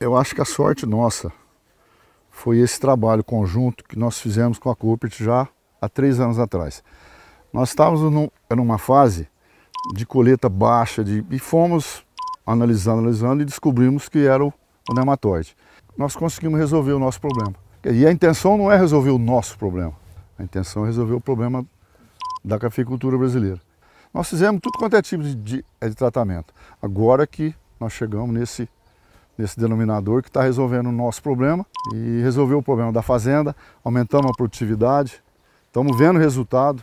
eu acho que a sorte nossa foi esse trabalho conjunto que nós fizemos com a Coopert já há três anos atrás. Nós estávamos num, numa fase de coleta baixa de, e fomos analisando, analisando e descobrimos que era o, o nematóide. Nós conseguimos resolver o nosso problema. E a intenção não é resolver o nosso problema, a intenção é resolver o problema da cafeicultura brasileira. Nós fizemos tudo quanto é tipo de, de, é de tratamento. Agora que nós chegamos nesse nesse denominador que está resolvendo o nosso problema e resolveu o problema da fazenda, aumentamos a produtividade, estamos vendo o resultado.